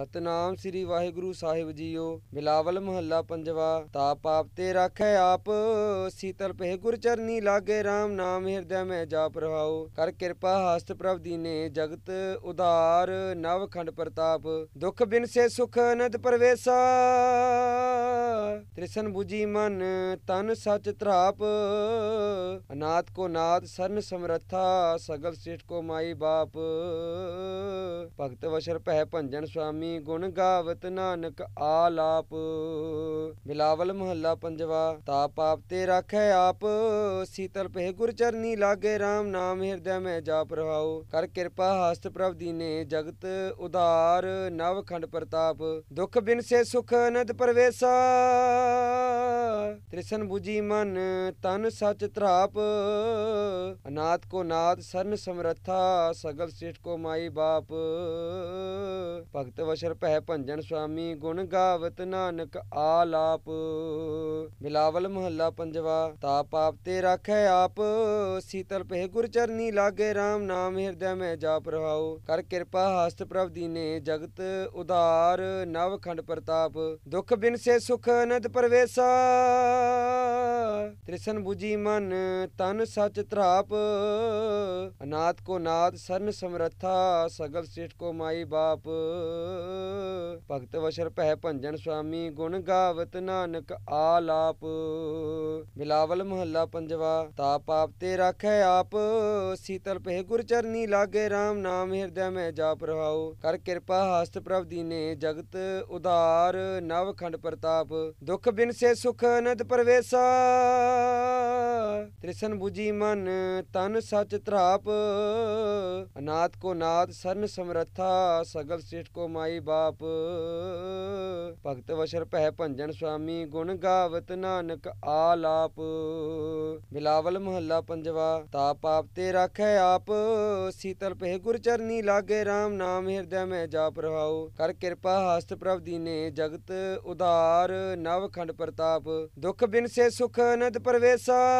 ਸਤਨਾਮ ਸ੍ਰੀ ਵਾਹਿਗੁਰੂ ਸਾਹਿਬ ਜੀਓ ਬਿਲਾਵਲ ਮਹੱਲਾ ਪੰਜਵਾ ਤਾ ਪਾਪ ਤੇ ਰੱਖੈ ਆਪ ਸੀਤਲ ਪਹਿ ਗੁਰ ਚਰਨੀ ਲਾਗੇ RAM ਨਾਮ ਹਿਰਦੈ ਮੈਂ ਜਾਪ ਰਹਾਉ ਕਰ ਕਿਰਪਾ ਹਸਤ ਪ੍ਰਭ ਦੀਨੇ ਜਗਤ ਉਦਾਰ ਨਵ ਖੰਡ ਪ੍ਰਤਾਪ ਦੁਖ ਬਿਨ ਸੇ ਸੁਖ ਅਨੰਦ ਪਰਵੇਸਾ ਤ੍ਰਿਸ਼ਨ 부ਜੀ ਮਨ ਤਨ ਸਚ ਤਰਾਪ ਅਨਾਤ ਕੋ ਨਾਦ ਸਰਨ ਸਮਰੱਥਾ ਸਗਲ ਸ੍ਰਿਸ਼ਟ ਕੋ ਮਾਈ ਬਾਪ ਭਗਤ ਵਸ਼ਰ ਪਹਿ ਭੰਜਨ ਸੁਆਮੀ ਨਾਮੀ ਗੁਣ ਗਾਵਤ ਨਾਨਕ ਆਲਾਪ ਬਿਲਾਵਲ ਮਹੱਲਾ ਪੰਜਵਾ ਤਾ ਪਾਪ ਤੇ ਰੱਖੈ ਆਪ ਸੀਤਲ ਪਹਿ ਗੁਰ ਚਰਨੀ ਲਾਗੇ RAM ਨਾਮ ਹਿਰਦੈ ਮੈਂ ਜਾਪ ਰਹਾਉ ਕਰ ਕਿਰਪਾ ਹਸਤ ਪ੍ਰਭ ਦੀਨੇ ਜਗਤ ਉਦਾਰ ਨਵ ਖੰਡ ਪ੍ਰਤਾਪ ਦੁਖ ਬਿਨ ਸੇ ਸੁਖ ਅਨੰਦ ਪਰਵੇਸਾ ਤ੍ਰਿਸ਼ਨ 부ਜੀ ਮਨ ਤਨ ਸਚ ਤਰਾਪ ਅਨਾਥ ਕੋ ਨਾਦ ਸਰਨ ਸਮਰੱਥਾ ਸਗਲ ਸ੍ਰਿਸ਼ਟ ਕੋ ਮਾਈ ਬਾਪ ਭਗਤ ਅਵਸਰ ਭੈ ਭੰਜਨ ਸੁਆਮੀ ਗੁਣ ਗਾਵਤ ਨਾਨਕ ਆਲਾਪ ਬਿਲਾਵਲ ਮਹੱਲਾ ਪੰਜਵਾ ਤਾ ਪਾਪ ਤੇ ਰੱਖੈ ਆਪ ਸੀਤਲ ਪਹਿ ਗੁਰ ਚਰਨੀ ਲਾਗੇ RAM ਨਾਮ ਹਿਰਦੈ ਮੈਂ ਜਾਪ ਰਹਾਉ ਕਰ ਕਿਰਪਾ ਹਸਤ ਪ੍ਰਭ ਦੀਨੇ ਜਗਤ ਉਦਾਰ ਨਵ ਖੰਡ ਪ੍ਰਤਾਪ ਦੁਖ ਬਿਨ ਸੇ ਸੁਖ ਅਨੰਦ ਪਰਵੇਸਾ ਤ੍ਰਿਸ਼ਨ 부ਜੀ ਮਨ ਤਨ ਸਚ ਤਰਾਪ ਅਨਾਥ ਕੋ ਨਾਥ ਸਰਨ ਸਮਰੱਥਾ ਸਗਲ ਸ੍ਰਿਸ਼ਟ ਕੋ ਮਾਈ ਬਾਪ ਭਗਤ ਵਸ਼ਰ ਭੈ ਭੰਜਨ ਸੁਆਮੀ ਗੁਣ ਗਾਵਤ ਨਾਨਕ ਆਲਾਪ ਬਿਲਾਵਲ ਮਹੱਲਾ ਪੰਜਵਾ ਤਾ ਪਾਪ ਤੇ ਰਾਖੈ ਆਪ ਸੀਤਲ ਪਹਿ ਗੁਰ ਚਰਨੀ ਲਾਗੇ RAM ਨਾਮ ਹਿਰਦੈ ਮੈਂ ਜਾਪ ਰਹਾਉ ਕਰ ਕਿਰਪਾ ਹਾਸਤ ਪ੍ਰਭ ਦੀਨੇ ਜਗਤ ਉਦਾਰ ਨਵ ਖੰਡ ਪ੍ਰਤਾਪ ਦੁਖ ਬਿਨ ਸੇ ਸੁਖ ਅਨੰਦ ਪਰਵੇਸਾ ਤ੍ਰਿਸ਼ਨ 부ਜੀ ਮਨ ਤਨ ਸਚ ਤਰਾਪ ਅਨਾਥ ਕੋ ਨਾਥ ਸਰਨ ਸਮਰੱਥਾ ਸਗਲ ਸਿਸ਼ਟ ਕੋ ਮਾਈ ਬਾਪ ਭਗਤ ਵਸ਼ਰ ਭੈ ਭੰਜਨ ਸੁਆਮੀ ਗੁਣ ਗਾਵਤ ਨਾਨਕ ਆਲਾਪ ਬਿਲਾਵਲ ਮਹੱਲਾ ਪੰਜਵਾ ਤਾ ਪਾਪ ਤੇ ਰੱਖੈ ਆਪ ਸੀਤਲ ਪਹਿ ਗੁਰ ਚਰਨੀ ਲਾਗੇ RAM ਨਾਮ ਹਿਰਦੈ ਮੈਂ ਜਾਪ ਰਹਾਉ ਕਰ ਕਿਰਪਾ ਹਸਤ ਪ੍ਰਭ ਦੀਨੇ ਜਗਤ ਉਦਾਰ ਨਵ ਖੰਡ ਪ੍ਰਤਾਪ ਦੁਖ ਬਿਨ ਸੇ ਸੁਖ ਅਨੰਦ ਪਰਵੇਸਾ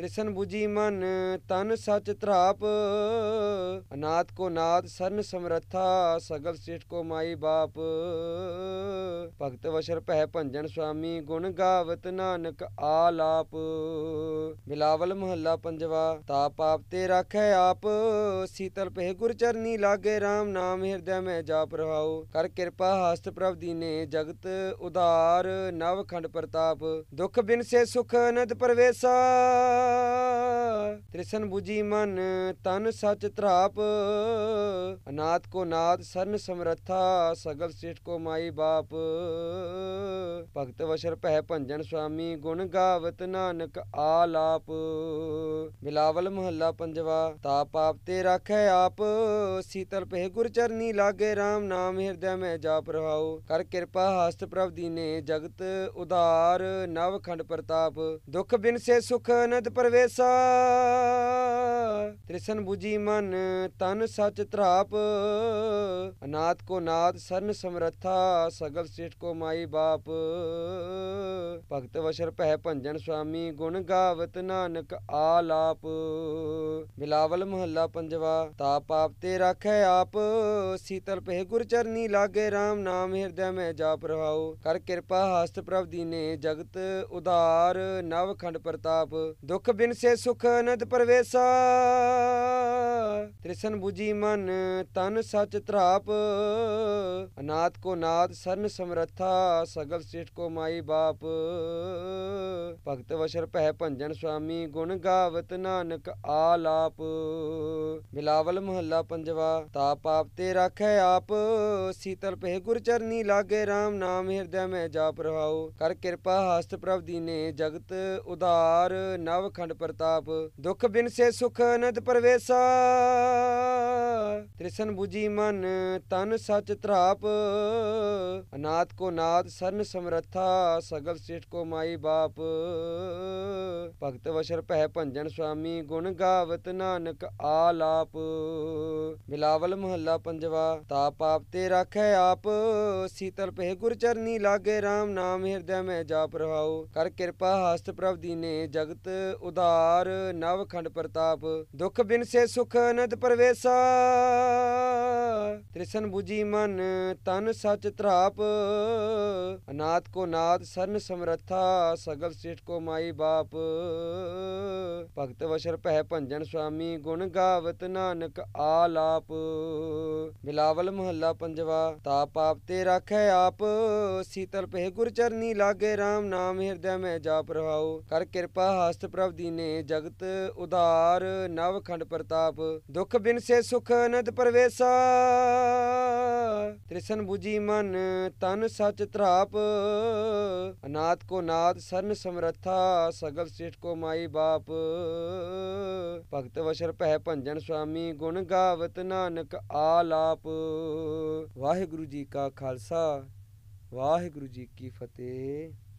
ਤ੍ਰਿਸ਼ਨ 부ਜੀ ਮਨ ਤਨ ਸਚ ਧਰਾਪ ਅਨਾਤ ਕੋ ਨਾਦ ਸਰਨ ਸਮਰੱਥਾ ਸਗਲ ਸਿਸ਼ਟ ਕੋ ਮਾਈ ਬਾਪ ਭਗਤ ਵਸ਼ਰ ਪਹਿ ਭੰਜਨ ਸੁਆਮੀ ਗੁਣ ਗਾਵਤ ਨਾਨਕ ਆਲਾਪ ਬਿਲਾਵਲ ਮਹੱਲਾ ਪੰਜਵਾ ਤਾ ਪਾਪ ਤੇ ਰਾਖੈ ਆਪ ਸੀਤਲ ਪਹਿ ਗੁਰ ਚਰਨੀ ਲਾਗੇ RAM ਨਾਮ ਹਿਰਦੈ ਮੈਂ ਜਾਪ ਰਹਾਉ ਕਰ ਕਿਰਪਾ ਹਸਤ ਪ੍ਰਭ ਦੀਨੇ ਜਗਤ ਉਦਾਰ ਨਵਖੰਡ ਪ੍ਰਤਾਪ ਦੁਖ ਬਿਨ ਸੇ ਸੁਖ ਅਨੰਦ ਪਰਵੇਸਾ ਤ੍ਰਿਸ਼ਨ 부ਜੀ ਮਨ ਤਨ ਸਚ ਤਰਾਪ ਅਨਾਥ ਕੋ ਨਾਥ ਸਰਨ ਸਮਰੱਥਾ ਸਗਲ ਸ੍ਰਿਸ਼ਟ ਕੋ ਮਾਈ ਬਾਪ ਭਗਤ ਵਸ਼ਰ ਭੈ ਭੰਜਨ ਸੁਆਮੀ ਗੁਣ ਗਾਵਤ ਨਾਨਕ ਆਲਾਪ ਬਿਲਾਵਲ ਮਹੱਲਾ ਪੰਜਵਾ ਤਾਪ ਆਪ ਤੇ ਰੱਖੈ ਆਪ ਸੀਤਲ ਪਹਿ ਗੁਰ ਚਰਨੀ ਲਾਗੇ RAM ਨਾਮ ਹਿਰਦੈ ਮੈਂ ਜਾਪ ਰਹਾਉ ਕਰ ਕਿਰਪਾ ਹਸਤ ਪ੍ਰਭ ਦੀਨੇ ਜਗਤ ਉਦਾਰ ਨਵ ਖੰਡ ਪ੍ਰਤਾਪ ਦੁਖ ਬਿਨ ਸੇ ਸੁਖ ਅਨੰਦ ਪਰਵੇਸਾ ਤ੍ਰਿਸ਼ਨ 부ਜੀ ਮਨ ਤਨ ਸਚ ਧਰਾਪ ਅਨਾਥ ਕੋ ਨਾਥ ਸਰਨ ਸਮਰੱਥਾ ਸਗਲ ਸੇਠ ਕੋ ਮਾਈ ਬਾਪ ਭਗਤ ਵਸ਼ਰ ਭੈ ਭੰਜਨ ਸੁਆਮੀ ਗੁਣ ਗਾਵਤ ਨਾਨਕ ਆਲਾਪ ਬਿਲਾਵਲ ਮਹੱਲਾ ਪੰਜਵਾ ਤਾ ਪਾਪ ਤੇ ਰਾਖੈ ਆਪ ਸੀਤਲ ਪਹਿ ਗੁਰ ਚਰਨੀ ਲਾਗੇ RAM ਨਾਮ ਹਿਰਦੈ ਮੈਂ ਜਾਪ ਰਹਾਉ ਕਰ ਕਿਰਪਾ ਹਸਤ ਪ੍ਰਭ ਦੀਨੇ ਜਗਤ ਉਦਾਰ ਨਵਖੰਡ ਪ੍ਰਤਾਪ ਦੁਖ ਬਿਨ ਸੇ ਸੁਖ ਅਨੰਦ ਪਰਵੇਸਾ ਤ੍ਰਿਸ਼ਨ 부ਜੀ ਮਨ ਤਨ ਸਚ ਤਰਾਪ ਅਨਾਥ ਕੋ ਨਾਥ ਸਰਨ ਸਮਰੱਥਾ ਸਗਲ ਸਿਸ਼ਟ ਕੋ ਮਾਈ ਬਾਪ ਭਗਤ ਵਸ਼ਰ ਭੈ ਭੰਜਨ ਸੁਆਮੀ ਗੁਣ ਗਾਵਤ ਨਾਨਕ ਆਲਾਪ ਮਿਲਾਵਲ ਮਹੱਲਾ ਪੰਜਵਾ ਤਾਪ ਆਪ ਤੇ ਰਾਖੈ ਆਪ ਸੀਤਲ ਪਹਿ ਗੁਰ ਚਰਨੀ ਲਾਗੇ RAM ਨਾਮ ਹਿਰਦੈ ਮੈਂ ਜਾਪ ਰਹਾਉ ਕਰ ਕਿਰਪਾ ਹਸਤ ਪ੍ਰਭ ਦੀਨੇ ਜਗਤ ਉਦਾਰ ਨਵ ਅਖੰਡ ਪ੍ਰਤਾਪ ਦੁਖ ਬਿਨ ਸੇ ਸੁਖ ਅਨੰਦ ਪਰਵੇਸਾ ਤ੍ਰਿਸ਼ਨ 부ਜੀ ਮਨ ਤਨ ਸਚ ਤਰਾਪ ਅਨਾਥ ਕੋ ਨਾਦ ਸਰਨ ਸਮਰੱਥਾ ਸਗਲ ਸ੍ਰਿਸ਼ਟ ਕੋ ਮਾਈ ਬਾਪ ਭਗਤ ਵਸ਼ਰ ਭੈ ਭੰਜਨ ਸੁਆਮੀ ਗੁਣ ਗਾਵਤ ਨਾਨਕ ਆਲਾਪ ਮਿਲਾਵਲ ਮਹੱਲਾ ਪੰਜਵਾ ਤਾ ਪਾਪ ਤੇ ਰੱਖੈ ਆਪ ਸੀਤਲ ਪਹਿ ਗੁਰ ਚਰਨੀ ਲਾਗੇ RAM ਨਾਮ ਹਿਰਦੈ ਮੈਂ ਜਾਪ ਰਹਾਉ ਕਰ ਕਿਰਪਾ ਹਸਤ ਪ੍ਰਭ ਦੀਨੇ ਜਗਤ ਉਧਾਰ ਨਵਖੰਡ ਪ੍ਰਤਾਪ ਦੁਖ ਬਿਨ ਸੇ ਸੁਖ ਅਨੰਦ ਪਰਵੇਸਾ ਤ੍ਰਿਸ਼ਨ 부ਜੀ ਮਨ ਤਨ ਸਚ ਤਰਾਪ ਅਨਾਥ ਕੋ ਨਾਥ ਸਰਨ ਸਮਰੱਥਾ ਸਗਲ ਸ੍ਰਿਸ਼ਟ ਕੋ ਮਾਈ ਬਾਪ ਭਗਤ ਵਸ਼ਰ ਭੈ ਭੰਜਨ ਸੁਆਮੀ ਗੁਣ ਗਾਵਤ ਨਾਨਕ ਆਲਾਪ ਬਿਲਾਵਲ ਮਹੱਲਾ ਪੰਜਵਾ ਤਾ ਪਾਪ ਤੇ ਰਾਖੈ ਆਪ ਸੀਤਲ ਪਹਿ ਗੁਰ ਚਰਨੀ ਲਾਗੇ RAM ਨਾਮ ਹਿਰਦੈ ਮੈਂ ਜਾਪ ਰਹਾਉ ਕਰ ਕਿਰਪਾ ਹਸਤ ਪ੍ਰਭ ਦੀਨੇ ਜਗਤ ਉਦਾਰ ਨਵਖੰਡ ਪ੍ਰਤਾਪ ਦੁਖ ਬਿਨ ਸੇ ਸੁਖ ਅਨੰਦ ਪਰਵੇਸਾ ਤ੍ਰਿਸ਼ਨ 부ਜੀ ਮਨ ਤਨ ਸਚ ਤਰਾਪ ਅਨਾਥ ਕੋ ਨਾਥ ਸਰਨ ਸਮਰੱਥਾ ਸਗਲ ਸ੍ਰਿਸ਼ਟ ਕੋ ਮਾਈ ਬਾਪ ਭਗਤ ਵਸ਼ਰ ਭੈ ਭੰਜਨ ਸੁਆਮੀ ਗੁਣ ਗਾਵਤ ਨਾਨਕ ਆਲਾਪ ਵਾਹਿਗੁਰੂ ਜੀ ਕਾ ਖਾਲਸਾ ਵਾਹਿਗੁਰੂ ਜੀ ਕੀ ਫਤਿਹ